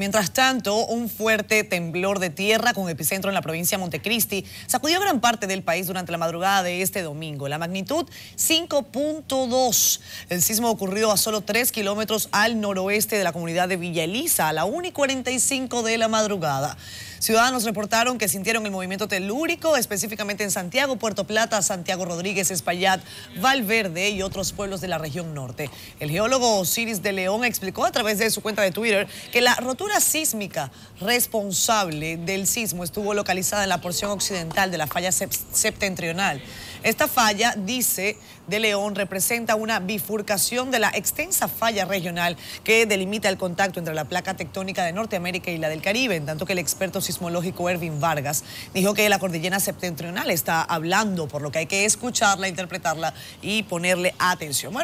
Mientras tanto, un fuerte temblor de tierra con epicentro en la provincia de Montecristi sacudió gran parte del país durante la madrugada de este domingo. La magnitud 5.2. El sismo ocurrió a solo 3 kilómetros al noroeste de la comunidad de Villa Elisa a la 1 y 45 de la madrugada. Ciudadanos reportaron que sintieron el movimiento telúrico, específicamente en Santiago, Puerto Plata, Santiago Rodríguez, Espaillat, Valverde y otros pueblos de la región norte. El geólogo Osiris de León explicó a través de su cuenta de Twitter que la rotura estructura sísmica responsable del sismo estuvo localizada en la porción occidental de la falla septentrional. Esta falla, dice de León, representa una bifurcación de la extensa falla regional que delimita el contacto entre la placa tectónica de Norteamérica y la del Caribe, en tanto que el experto sismológico Ervin Vargas dijo que la cordillera septentrional está hablando, por lo que hay que escucharla, interpretarla y ponerle atención.